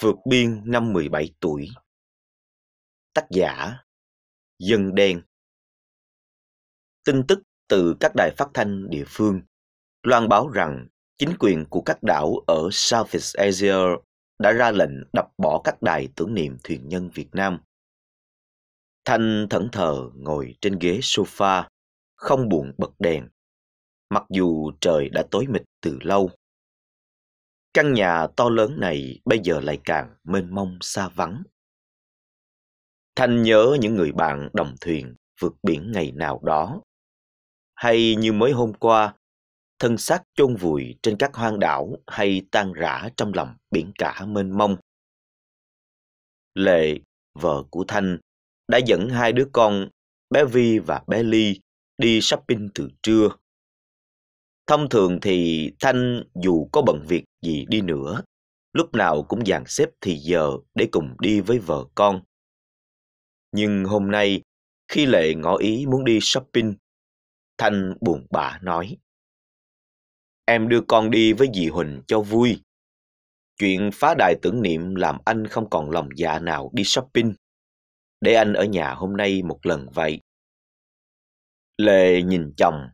Vượt biên năm 17 tuổi Tác giả Dân đen Tin tức từ các đài phát thanh địa phương loan báo rằng chính quyền của các đảo ở Southeast Asia đã ra lệnh đập bỏ các đài tưởng niệm thuyền nhân Việt Nam. Thanh thẫn thờ ngồi trên ghế sofa, không buồn bật đèn. Mặc dù trời đã tối mịt từ lâu, Căn nhà to lớn này bây giờ lại càng mênh mông xa vắng. Thanh nhớ những người bạn đồng thuyền vượt biển ngày nào đó. Hay như mới hôm qua, thân xác chôn vùi trên các hoang đảo hay tan rã trong lòng biển cả mênh mông. Lệ, vợ của Thanh, đã dẫn hai đứa con, bé Vi và bé Ly, đi shopping từ trưa Thông thường thì Thanh dù có bận việc gì đi nữa, lúc nào cũng dàn xếp thì giờ để cùng đi với vợ con. Nhưng hôm nay, khi Lệ ngỏ ý muốn đi shopping, Thanh buồn bã nói. Em đưa con đi với dì Huỳnh cho vui. Chuyện phá đài tưởng niệm làm anh không còn lòng dạ nào đi shopping. Để anh ở nhà hôm nay một lần vậy. Lệ nhìn chồng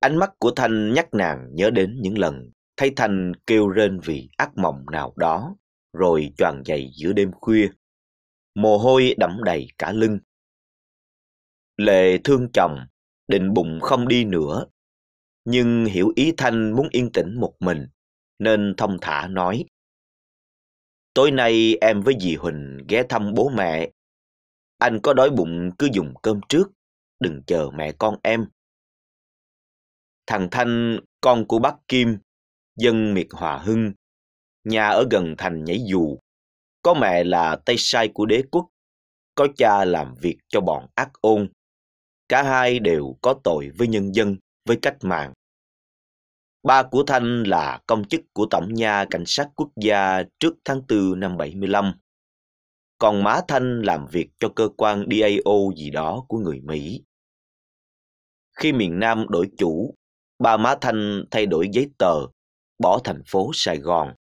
Ánh mắt của Thanh nhắc nàng nhớ đến những lần thấy Thanh kêu rên vì ác mộng nào đó, rồi choàng dậy giữa đêm khuya. Mồ hôi đẫm đầy cả lưng. Lệ thương chồng, định bụng không đi nữa. Nhưng hiểu ý Thanh muốn yên tĩnh một mình, nên thông thả nói. Tối nay em với dì Huỳnh ghé thăm bố mẹ. Anh có đói bụng cứ dùng cơm trước, đừng chờ mẹ con em. Thằng Thanh, con của bác Kim, dân miệt Hòa Hưng, nhà ở gần thành nhảy dù. Có mẹ là tay sai của đế quốc, có cha làm việc cho bọn ác ôn. Cả hai đều có tội với nhân dân, với cách mạng. Ba của Thanh là công chức của Tổng nha Cảnh sát Quốc gia trước tháng 4 năm 75. Còn má Thanh làm việc cho cơ quan DAO gì đó của người Mỹ. Khi miền Nam đổi chủ, bà má Thanh thay đổi giấy tờ, bỏ thành phố Sài Gòn.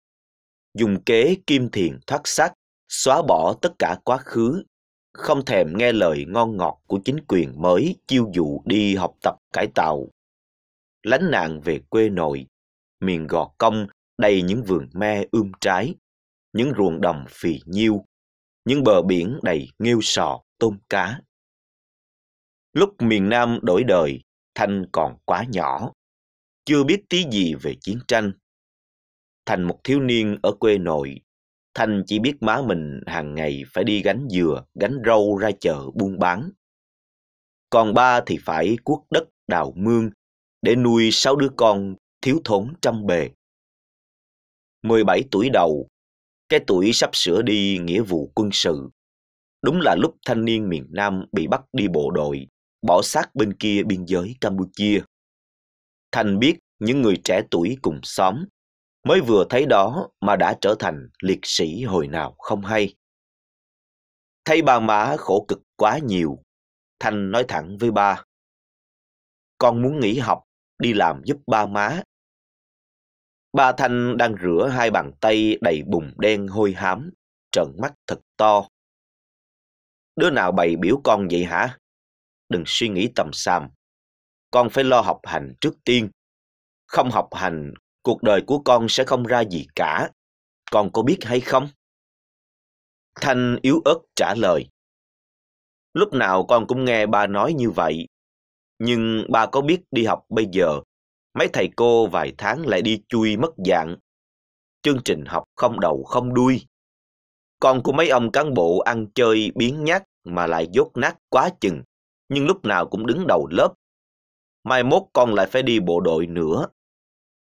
Dùng kế kim thiền thoát xác, xóa bỏ tất cả quá khứ, không thèm nghe lời ngon ngọt của chính quyền mới chiêu dụ đi học tập cải tạo. Lánh nạn về quê nội, miền gò công đầy những vườn me ươm trái, những ruộng đồng phì nhiêu, những bờ biển đầy nghêu sò, tôm cá. Lúc miền Nam đổi đời, Thanh còn quá nhỏ chưa biết tí gì về chiến tranh. Thành một thiếu niên ở quê nội, Thành chỉ biết má mình hàng ngày phải đi gánh dừa, gánh rau ra chợ buôn bán. Còn ba thì phải cuốc đất đào mương để nuôi sáu đứa con thiếu thốn trăm bề. 17 tuổi đầu, cái tuổi sắp sửa đi nghĩa vụ quân sự. Đúng là lúc thanh niên miền Nam bị bắt đi bộ đội, bỏ xác bên kia biên giới Campuchia Thanh biết những người trẻ tuổi cùng xóm. Mới vừa thấy đó mà đã trở thành liệt sĩ hồi nào không hay. Thấy ba má khổ cực quá nhiều, Thanh nói thẳng với ba. Con muốn nghỉ học, đi làm giúp ba má. Ba Thanh đang rửa hai bàn tay đầy bùn đen hôi hám, trợn mắt thật to. Đứa nào bày biểu con vậy hả? Đừng suy nghĩ tầm xàm, con phải lo học hành trước tiên. Không học hành, cuộc đời của con sẽ không ra gì cả. Con có biết hay không? Thanh yếu ớt trả lời. Lúc nào con cũng nghe ba nói như vậy. Nhưng ba có biết đi học bây giờ, mấy thầy cô vài tháng lại đi chui mất dạng. Chương trình học không đầu không đuôi. Con của mấy ông cán bộ ăn chơi biến nhát mà lại dốt nát quá chừng, nhưng lúc nào cũng đứng đầu lớp mai mốt con lại phải đi bộ đội nữa.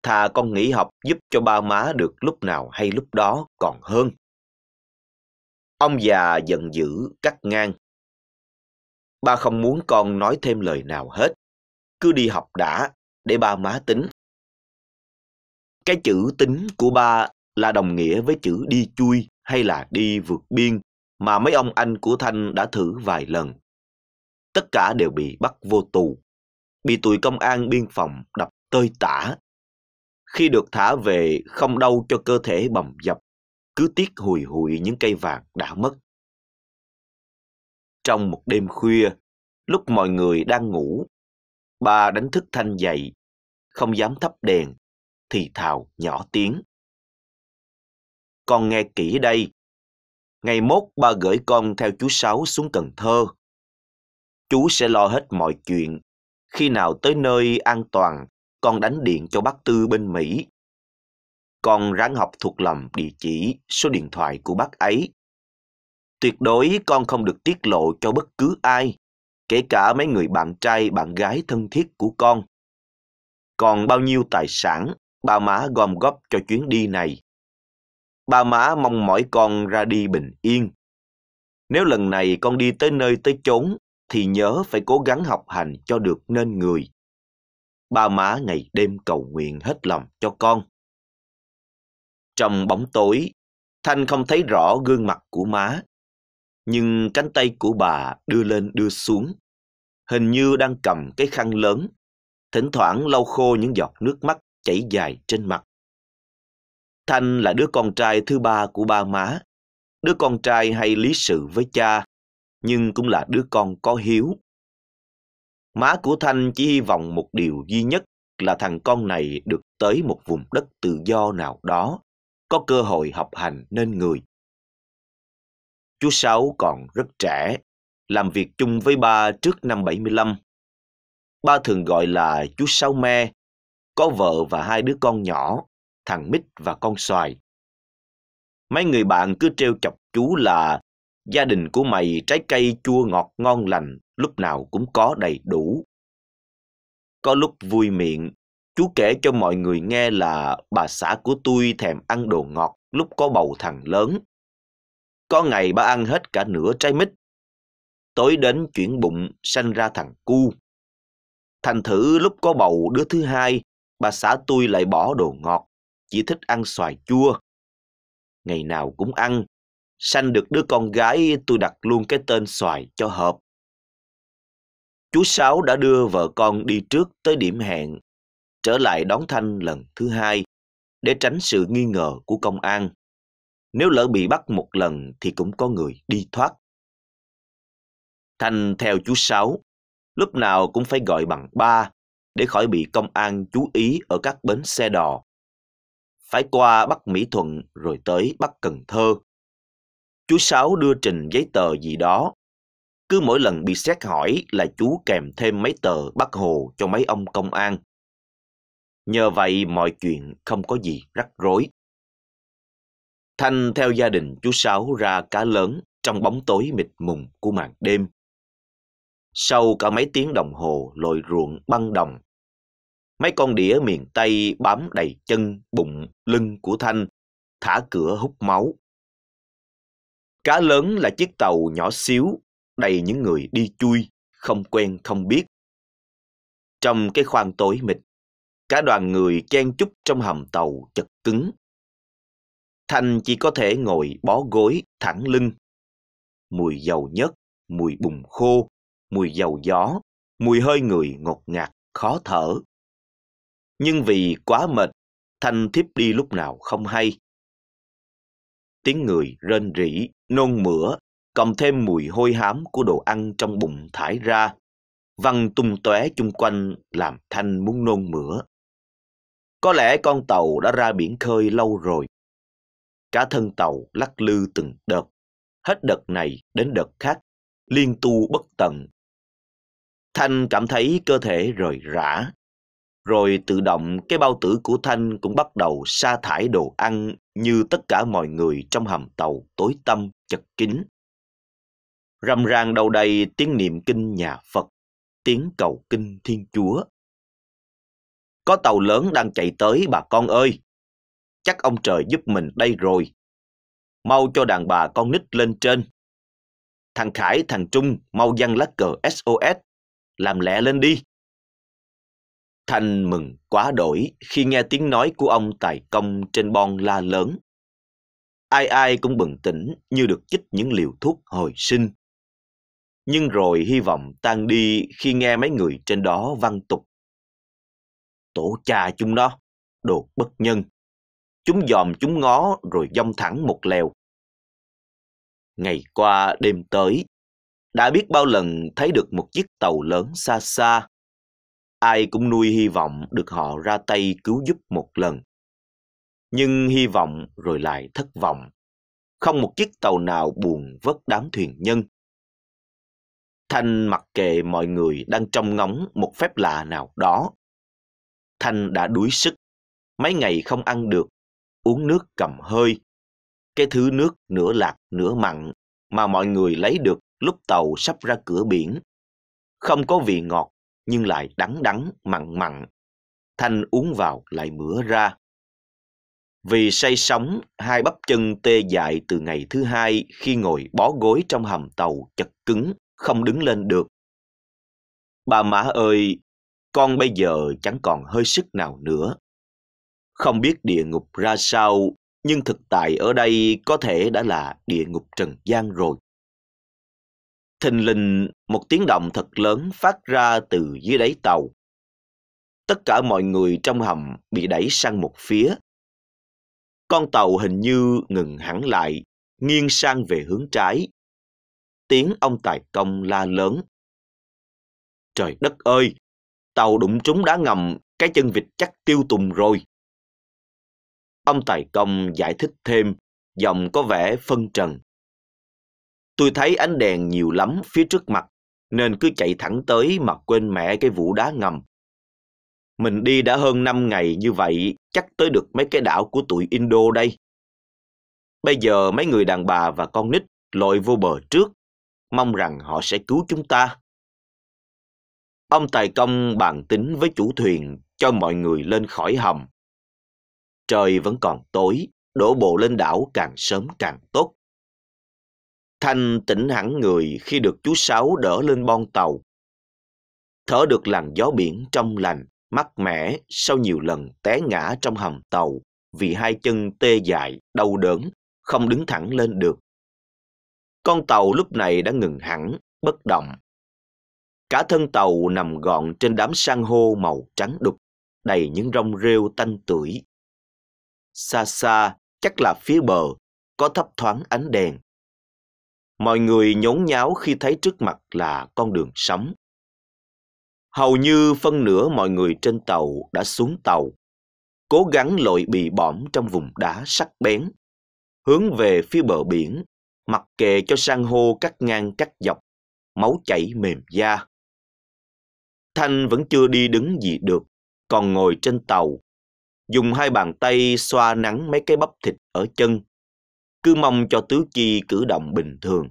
Thà con nghỉ học giúp cho ba má được lúc nào hay lúc đó còn hơn. Ông già giận dữ cắt ngang. Ba không muốn con nói thêm lời nào hết. Cứ đi học đã, để ba má tính. Cái chữ tính của ba là đồng nghĩa với chữ đi chui hay là đi vượt biên mà mấy ông anh của Thanh đã thử vài lần. Tất cả đều bị bắt vô tù bị tụi công an biên phòng đập tơi tả. Khi được thả về, không đau cho cơ thể bầm dập, cứ tiếc hùi hụi những cây vàng đã mất. Trong một đêm khuya, lúc mọi người đang ngủ, bà đánh thức Thanh dậy, không dám thắp đèn, thì thào nhỏ tiếng. Con nghe kỹ đây, ngày mốt ba gửi con theo chú Sáu xuống Cần Thơ. Chú sẽ lo hết mọi chuyện khi nào tới nơi an toàn, con đánh điện cho bác Tư bên Mỹ. Con ráng học thuộc lòng địa chỉ, số điện thoại của bác ấy. Tuyệt đối con không được tiết lộ cho bất cứ ai, kể cả mấy người bạn trai, bạn gái thân thiết của con. Còn bao nhiêu tài sản, ba má gom góp cho chuyến đi này. Ba má mong mỏi con ra đi bình yên. Nếu lần này con đi tới nơi tới chốn, thì nhớ phải cố gắng học hành cho được nên người. Ba má ngày đêm cầu nguyện hết lòng cho con. Trong bóng tối, Thanh không thấy rõ gương mặt của má, nhưng cánh tay của bà đưa lên đưa xuống, hình như đang cầm cái khăn lớn, thỉnh thoảng lau khô những giọt nước mắt chảy dài trên mặt. Thanh là đứa con trai thứ ba của ba má, đứa con trai hay lý sự với cha nhưng cũng là đứa con có hiếu. Má của Thanh chỉ hy vọng một điều duy nhất là thằng con này được tới một vùng đất tự do nào đó, có cơ hội học hành nên người. Chú Sáu còn rất trẻ, làm việc chung với ba trước năm 75. Ba thường gọi là chú Sáu Me, có vợ và hai đứa con nhỏ, thằng Mít và con Xoài. Mấy người bạn cứ trêu chọc chú là gia đình của mày trái cây chua ngọt ngon lành, lúc nào cũng có đầy đủ. Có lúc vui miệng, chú kể cho mọi người nghe là bà xã của tôi thèm ăn đồ ngọt lúc có bầu thằng lớn. Có ngày bà ăn hết cả nửa trái mít. Tối đến chuyển bụng, sanh ra thằng cu. Thành thử lúc có bầu đứa thứ hai, bà xã tôi lại bỏ đồ ngọt, chỉ thích ăn xoài chua. Ngày nào cũng ăn, Sanh được đứa con gái tôi đặt luôn cái tên xoài cho hợp. Chú Sáu đã đưa vợ con đi trước tới điểm hẹn, trở lại đón Thanh lần thứ hai để tránh sự nghi ngờ của công an. Nếu lỡ bị bắt một lần thì cũng có người đi thoát. Thanh theo chú Sáu, lúc nào cũng phải gọi bằng ba để khỏi bị công an chú ý ở các bến xe đò. Phải qua Bắc Mỹ Thuận rồi tới Bắc Cần Thơ chú Sáu đưa trình giấy tờ gì đó. Cứ mỗi lần bị xét hỏi là chú kèm thêm mấy tờ bắt hồ cho mấy ông công an. Nhờ vậy mọi chuyện không có gì rắc rối. Thanh theo gia đình chú Sáu ra cá lớn trong bóng tối mịt mùng của màn đêm. Sau cả mấy tiếng đồng hồ lội ruộng băng đồng, mấy con đĩa miền Tây bám đầy chân, bụng, lưng của Thanh, thả cửa hút máu. Cá lớn là chiếc tàu nhỏ xíu, đầy những người đi chui, không quen không biết. Trong cái khoang tối mịt, cả đoàn người chen chúc trong hầm tàu chật cứng. Thanh chỉ có thể ngồi bó gối thẳng lưng. Mùi dầu nhất, mùi bùng khô, mùi dầu gió, mùi hơi người ngột ngạt, khó thở. Nhưng vì quá mệt, Thanh thiếp đi lúc nào không hay. Tiếng người rên rỉ nôn mửa, cộng thêm mùi hôi hám của đồ ăn trong bụng thải ra, văng tung tóe chung quanh làm Thanh muốn nôn mửa. Có lẽ con tàu đã ra biển khơi lâu rồi. Cả thân tàu lắc lư từng đợt, hết đợt này đến đợt khác, liên tu bất tận. Thanh cảm thấy cơ thể rời rã, rồi tự động cái bao tử của Thanh cũng bắt đầu sa thải đồ ăn như tất cả mọi người trong hầm tàu tối tăm, chật kín. Rầm ràng đầu đầy tiếng niệm kinh nhà Phật, tiếng cầu kinh Thiên Chúa. Có tàu lớn đang chạy tới bà con ơi. Chắc ông trời giúp mình đây rồi. Mau cho đàn bà con nít lên trên. Thằng Khải, thằng Trung, mau dăng lá cờ SOS. Làm lẹ lên đi, Thanh mừng quá đổi khi nghe tiếng nói của ông Tài Công trên bon la lớn. Ai ai cũng bừng tỉnh như được chích những liều thuốc hồi sinh. Nhưng rồi hy vọng tan đi khi nghe mấy người trên đó văn tục. Tổ cha chúng nó, đồ bất nhân. Chúng dòm chúng ngó rồi dông thẳng một lèo. Ngày qua đêm tới, đã biết bao lần thấy được một chiếc tàu lớn xa xa ai cũng nuôi hy vọng được họ ra tay cứu giúp một lần. Nhưng hy vọng rồi lại thất vọng. Không một chiếc tàu nào buồn vớt đám thuyền nhân. Thanh mặc kệ mọi người đang trông ngóng một phép lạ nào đó. Thanh đã đuối sức, mấy ngày không ăn được, uống nước cầm hơi. Cái thứ nước nửa lạc nửa mặn mà mọi người lấy được lúc tàu sắp ra cửa biển. Không có vị ngọt nhưng lại đắng đắng, mặn mặn. Thanh uống vào lại mửa ra. Vì say sóng, hai bắp chân tê dại từ ngày thứ hai khi ngồi bó gối trong hầm tàu chật cứng, không đứng lên được. Bà mã ơi, con bây giờ chẳng còn hơi sức nào nữa. Không biết địa ngục ra sao, nhưng thực tại ở đây có thể đã là địa ngục trần gian rồi thình lình một tiếng động thật lớn phát ra từ dưới đáy tàu. Tất cả mọi người trong hầm bị đẩy sang một phía. Con tàu hình như ngừng hẳn lại, nghiêng sang về hướng trái. Tiếng ông Tài Công la lớn. Trời đất ơi! Tàu đụng trúng đá ngầm, cái chân vịt chắc tiêu tùng rồi. Ông Tài Công giải thích thêm, giọng có vẻ phân trần. Tôi thấy ánh đèn nhiều lắm phía trước mặt, nên cứ chạy thẳng tới mà quên mẹ cái vụ đá ngầm. Mình đi đã hơn 5 ngày như vậy, chắc tới được mấy cái đảo của tụi Indo đây. Bây giờ mấy người đàn bà và con nít lội vô bờ trước, mong rằng họ sẽ cứu chúng ta. Ông Tài Công bàn tính với chủ thuyền cho mọi người lên khỏi hầm. Trời vẫn còn tối, đổ bộ lên đảo càng sớm càng tốt. Thanh tỉnh hẳn người khi được chú Sáu đỡ lên bon tàu. Thở được làn gió biển trong lành, mắt mẻ sau nhiều lần té ngã trong hầm tàu vì hai chân tê dại, đau đớn, không đứng thẳng lên được. Con tàu lúc này đã ngừng hẳn, bất động. Cả thân tàu nằm gọn trên đám san hô màu trắng đục, đầy những rong rêu tanh tưởi. Xa xa, chắc là phía bờ, có thấp thoáng ánh đèn mọi người nhốn nháo khi thấy trước mặt là con đường sống. Hầu như phân nửa mọi người trên tàu đã xuống tàu, cố gắng lội bị bõm trong vùng đá sắc bén, hướng về phía bờ biển, mặc kệ cho san hô cắt ngang cắt dọc, máu chảy mềm da. Thanh vẫn chưa đi đứng gì được, còn ngồi trên tàu, dùng hai bàn tay xoa nắng mấy cái bắp thịt ở chân cứ mong cho tứ chi cử động bình thường.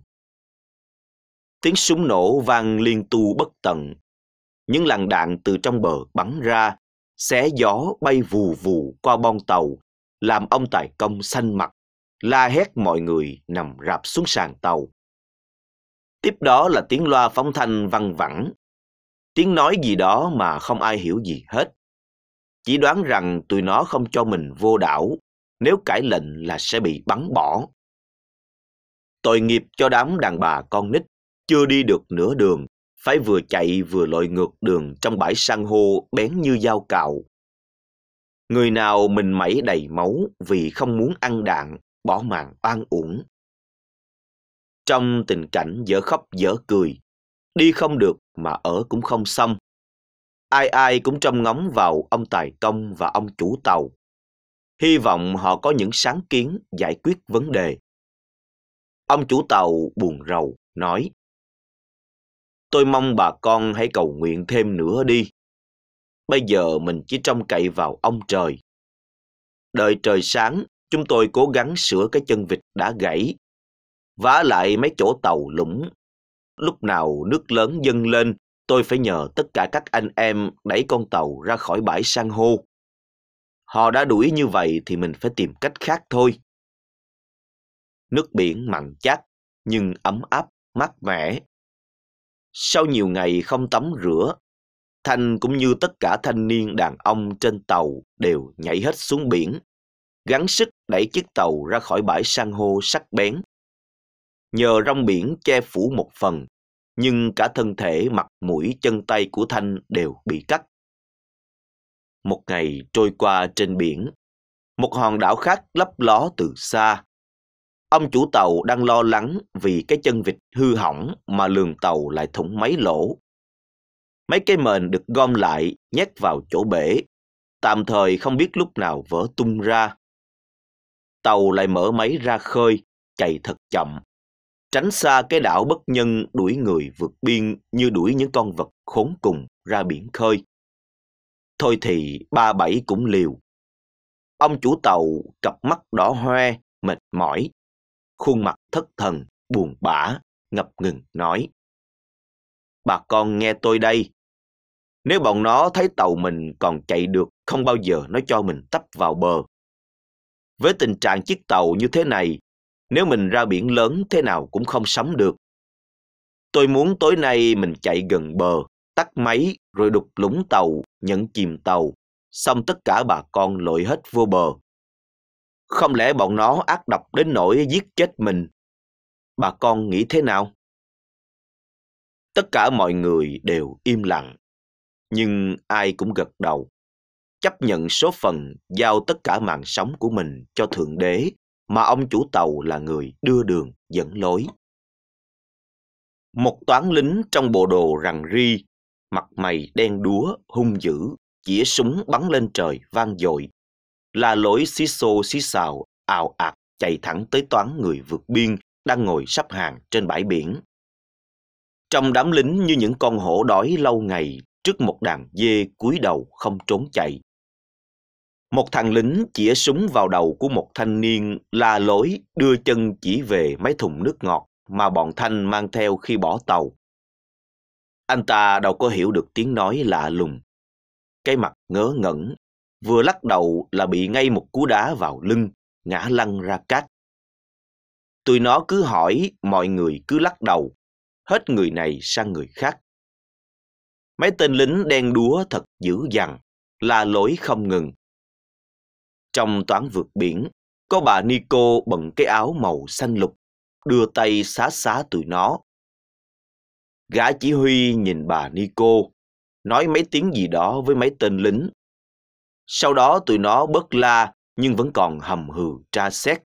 Tiếng súng nổ vang liên tu bất tận. Những làn đạn từ trong bờ bắn ra, xé gió bay vù vù qua bon tàu, làm ông tài công xanh mặt, la hét mọi người nằm rạp xuống sàn tàu. Tiếp đó là tiếng loa phóng thanh văng vẳng, tiếng nói gì đó mà không ai hiểu gì hết. Chỉ đoán rằng tụi nó không cho mình vô đảo nếu cãi lệnh là sẽ bị bắn bỏ. Tội nghiệp cho đám đàn bà con nít, chưa đi được nửa đường, phải vừa chạy vừa lội ngược đường trong bãi san hô bén như dao cạo. Người nào mình mẩy đầy máu vì không muốn ăn đạn, bỏ mạng oan uổng. Trong tình cảnh dở khóc dở cười, đi không được mà ở cũng không xong. Ai ai cũng trông ngóng vào ông Tài Công và ông chủ tàu hy vọng họ có những sáng kiến giải quyết vấn đề. Ông chủ tàu buồn rầu, nói Tôi mong bà con hãy cầu nguyện thêm nữa đi. Bây giờ mình chỉ trông cậy vào ông trời. Đợi trời sáng, chúng tôi cố gắng sửa cái chân vịt đã gãy, vá lại mấy chỗ tàu lũng. Lúc nào nước lớn dâng lên, tôi phải nhờ tất cả các anh em đẩy con tàu ra khỏi bãi san hô Họ đã đuổi như vậy thì mình phải tìm cách khác thôi. Nước biển mặn chát, nhưng ấm áp, mát mẻ. Sau nhiều ngày không tắm rửa, Thanh cũng như tất cả thanh niên đàn ông trên tàu đều nhảy hết xuống biển, gắng sức đẩy chiếc tàu ra khỏi bãi san hô sắc bén. Nhờ rong biển che phủ một phần, nhưng cả thân thể mặt mũi chân tay của Thanh đều bị cắt một ngày trôi qua trên biển. Một hòn đảo khác lấp ló từ xa. Ông chủ tàu đang lo lắng vì cái chân vịt hư hỏng mà lường tàu lại thủng mấy lỗ. Mấy cái mền được gom lại, nhét vào chỗ bể. Tạm thời không biết lúc nào vỡ tung ra. Tàu lại mở máy ra khơi, chạy thật chậm. Tránh xa cái đảo bất nhân đuổi người vượt biên như đuổi những con vật khốn cùng ra biển khơi thôi thì ba bảy cũng liều. Ông chủ tàu cặp mắt đỏ hoe, mệt mỏi, khuôn mặt thất thần, buồn bã, ngập ngừng nói. Bà con nghe tôi đây. Nếu bọn nó thấy tàu mình còn chạy được, không bao giờ nó cho mình tấp vào bờ. Với tình trạng chiếc tàu như thế này, nếu mình ra biển lớn thế nào cũng không sống được. Tôi muốn tối nay mình chạy gần bờ, tắt máy rồi đục lũng tàu, nhận chìm tàu, xong tất cả bà con lội hết vô bờ. Không lẽ bọn nó ác độc đến nỗi giết chết mình? Bà con nghĩ thế nào? Tất cả mọi người đều im lặng, nhưng ai cũng gật đầu, chấp nhận số phận giao tất cả mạng sống của mình cho Thượng Đế mà ông chủ tàu là người đưa đường dẫn lối. Một toán lính trong bộ đồ rằng ri mặt mày đen đúa, hung dữ, chĩa súng bắn lên trời vang dội. là lối xí xô xí xào, ào ạt chạy thẳng tới toán người vượt biên đang ngồi sắp hàng trên bãi biển. Trong đám lính như những con hổ đói lâu ngày trước một đàn dê cúi đầu không trốn chạy. Một thằng lính chĩa súng vào đầu của một thanh niên là lối đưa chân chỉ về mấy thùng nước ngọt mà bọn Thanh mang theo khi bỏ tàu. Anh ta đâu có hiểu được tiếng nói lạ lùng. Cái mặt ngớ ngẩn, vừa lắc đầu là bị ngay một cú đá vào lưng, ngã lăn ra cát. Tụi nó cứ hỏi, mọi người cứ lắc đầu, hết người này sang người khác. Mấy tên lính đen đúa thật dữ dằn, la lối không ngừng. Trong toán vượt biển, có bà Nico bận cái áo màu xanh lục, đưa tay xá xá tụi nó, Gã chỉ huy nhìn bà Nico, nói mấy tiếng gì đó với mấy tên lính. Sau đó tụi nó bớt la nhưng vẫn còn hầm hừ tra xét.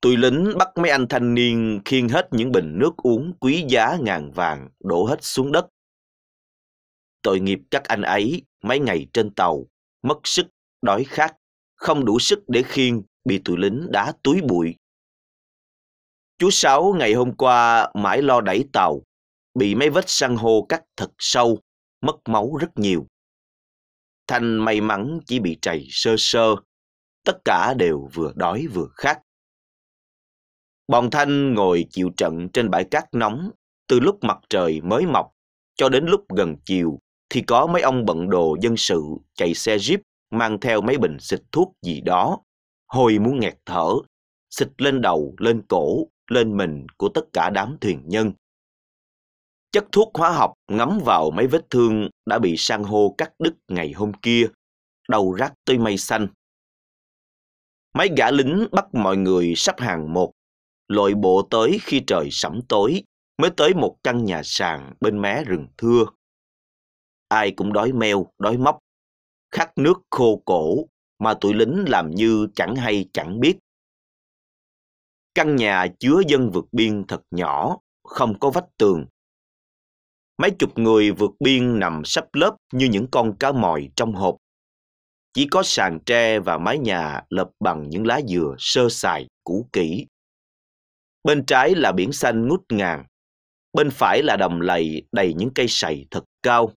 Tụi lính bắt mấy anh thanh niên khiêng hết những bình nước uống quý giá ngàn vàng đổ hết xuống đất. Tội nghiệp các anh ấy mấy ngày trên tàu, mất sức, đói khát, không đủ sức để khiêng bị tụi lính đá túi bụi. Chú Sáu ngày hôm qua mãi lo đẩy tàu, bị mấy vết san hô cắt thật sâu, mất máu rất nhiều. Thanh may mắn chỉ bị chảy sơ sơ, tất cả đều vừa đói vừa khát. Bọn Thanh ngồi chịu trận trên bãi cát nóng, từ lúc mặt trời mới mọc cho đến lúc gần chiều thì có mấy ông bận đồ dân sự chạy xe jeep mang theo mấy bình xịt thuốc gì đó. Hồi muốn nghẹt thở, xịt lên đầu, lên cổ, lên mình của tất cả đám thuyền nhân. Chất thuốc hóa học ngấm vào mấy vết thương đã bị san hô cắt đứt ngày hôm kia, đầu rắc tới mây xanh. Mấy gã lính bắt mọi người sắp hàng một, lội bộ tới khi trời sẫm tối mới tới một căn nhà sàn bên mé rừng thưa. Ai cũng đói meo, đói móc, khát nước khô cổ mà tụi lính làm như chẳng hay chẳng biết. Căn nhà chứa dân vượt biên thật nhỏ, không có vách tường, Mấy chục người vượt biên nằm sắp lớp như những con cá mòi trong hộp. Chỉ có sàn tre và mái nhà lập bằng những lá dừa sơ sài, cũ kỹ. Bên trái là biển xanh ngút ngàn, bên phải là đồng lầy đầy những cây sậy thật cao.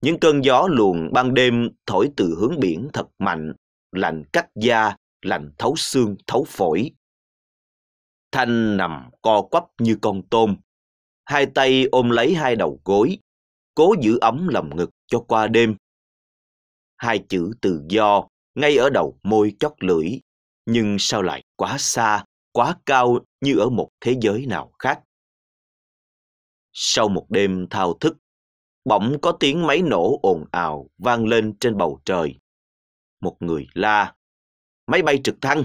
Những cơn gió luồn ban đêm thổi từ hướng biển thật mạnh, lạnh cắt da, lạnh thấu xương, thấu phổi. Thanh nằm co quắp như con tôm, hai tay ôm lấy hai đầu gối, cố giữ ấm lồng ngực cho qua đêm. Hai chữ tự do ngay ở đầu môi chót lưỡi, nhưng sao lại quá xa, quá cao như ở một thế giới nào khác. Sau một đêm thao thức, bỗng có tiếng máy nổ ồn ào vang lên trên bầu trời. Một người la, máy bay trực thăng.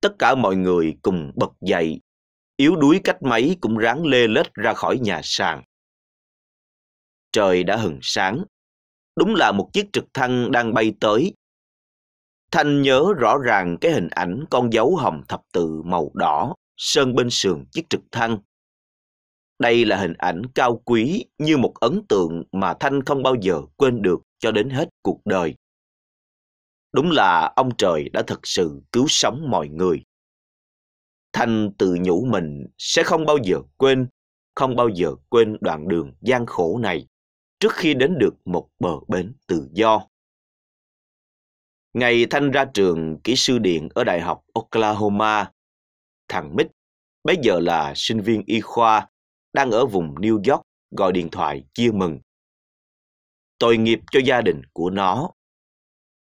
Tất cả mọi người cùng bật dậy yếu đuối cách mấy cũng ráng lê lết ra khỏi nhà sàn. Trời đã hừng sáng, đúng là một chiếc trực thăng đang bay tới. Thanh nhớ rõ ràng cái hình ảnh con dấu hồng thập tự màu đỏ sơn bên sườn chiếc trực thăng. Đây là hình ảnh cao quý như một ấn tượng mà Thanh không bao giờ quên được cho đến hết cuộc đời. Đúng là ông trời đã thật sự cứu sống mọi người. Thanh tự nhủ mình sẽ không bao giờ quên, không bao giờ quên đoạn đường gian khổ này trước khi đến được một bờ bến tự do. Ngày Thanh ra trường kỹ sư điện ở Đại học Oklahoma, thằng Mít, bây giờ là sinh viên y khoa, đang ở vùng New York gọi điện thoại chia mừng. Tội nghiệp cho gia đình của nó.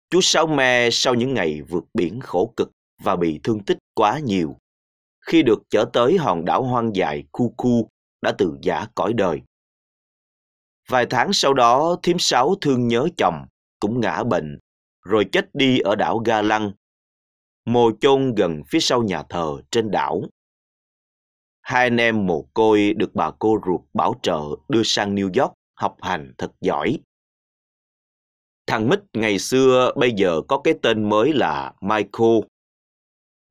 Chú Sáu Me sau những ngày vượt biển khổ cực và bị thương tích quá nhiều, khi được chở tới hòn đảo hoang dại Cuckoo đã từ giả cõi đời. Vài tháng sau đó, thím sáu thương nhớ chồng, cũng ngã bệnh, rồi chết đi ở đảo Ga Lăng, mồ chôn gần phía sau nhà thờ trên đảo. Hai anh em mồ côi được bà cô ruột bảo trợ đưa sang New York học hành thật giỏi. Thằng Mít ngày xưa bây giờ có cái tên mới là Michael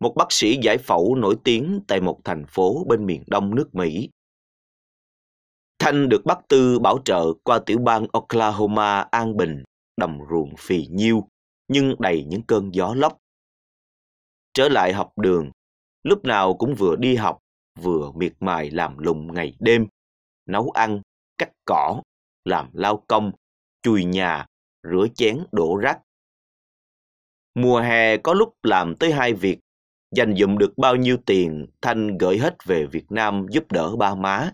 một bác sĩ giải phẫu nổi tiếng tại một thành phố bên miền đông nước Mỹ. Thanh được bác Tư bảo trợ qua tiểu bang Oklahoma an bình, đồng ruộng phì nhiêu, nhưng đầy những cơn gió lốc. Trở lại học đường, lúc nào cũng vừa đi học, vừa miệt mài làm lụng ngày đêm, nấu ăn, cắt cỏ, làm lao công, chùi nhà, rửa chén đổ rác. Mùa hè có lúc làm tới hai việc, dành dụm được bao nhiêu tiền, Thanh gửi hết về Việt Nam giúp đỡ ba má.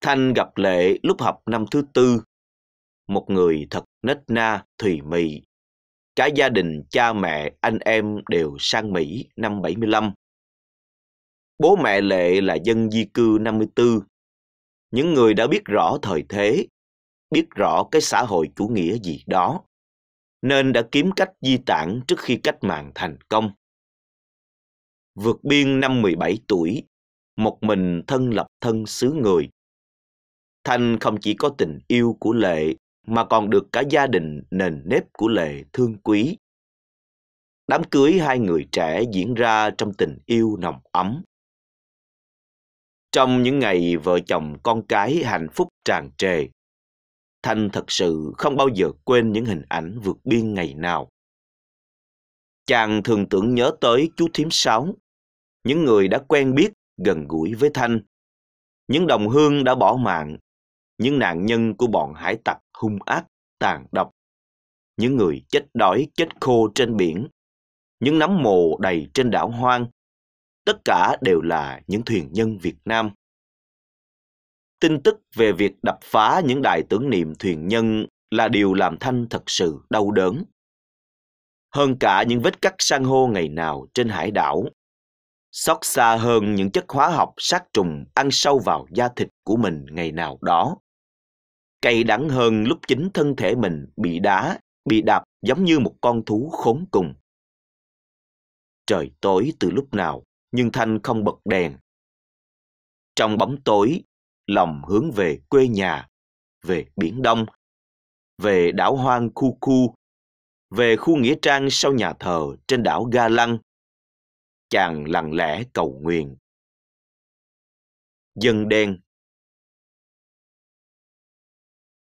Thanh gặp Lệ lúc học năm thứ tư. Một người thật nết na, thùy mị. Cả gia đình, cha mẹ, anh em đều sang Mỹ năm 75. Bố mẹ Lệ là dân di cư 54. Những người đã biết rõ thời thế, biết rõ cái xã hội chủ nghĩa gì đó nên đã kiếm cách di tản trước khi cách mạng thành công vượt biên năm 17 tuổi, một mình thân lập thân xứ người. Thanh không chỉ có tình yêu của Lệ mà còn được cả gia đình nền nếp của Lệ thương quý. Đám cưới hai người trẻ diễn ra trong tình yêu nồng ấm. Trong những ngày vợ chồng con cái hạnh phúc tràn trề, Thanh thật sự không bao giờ quên những hình ảnh vượt biên ngày nào. Chàng thường tưởng nhớ tới chú thím sáu, những người đã quen biết gần gũi với Thanh, những đồng hương đã bỏ mạng, những nạn nhân của bọn hải tặc hung ác, tàn độc, những người chết đói, chết khô trên biển, những nấm mồ đầy trên đảo hoang, tất cả đều là những thuyền nhân Việt Nam. Tin tức về việc đập phá những đài tưởng niệm thuyền nhân là điều làm Thanh thật sự đau đớn. Hơn cả những vết cắt san hô ngày nào trên hải đảo xót xa hơn những chất hóa học sát trùng ăn sâu vào da thịt của mình ngày nào đó. Cay đắng hơn lúc chính thân thể mình bị đá, bị đạp giống như một con thú khốn cùng. Trời tối từ lúc nào, nhưng Thanh không bật đèn. Trong bóng tối, lòng hướng về quê nhà, về Biển Đông, về đảo hoang Khu Khu, về khu nghĩa trang sau nhà thờ trên đảo Ga Lăng chàng lặng lẽ cầu nguyện. Dân đen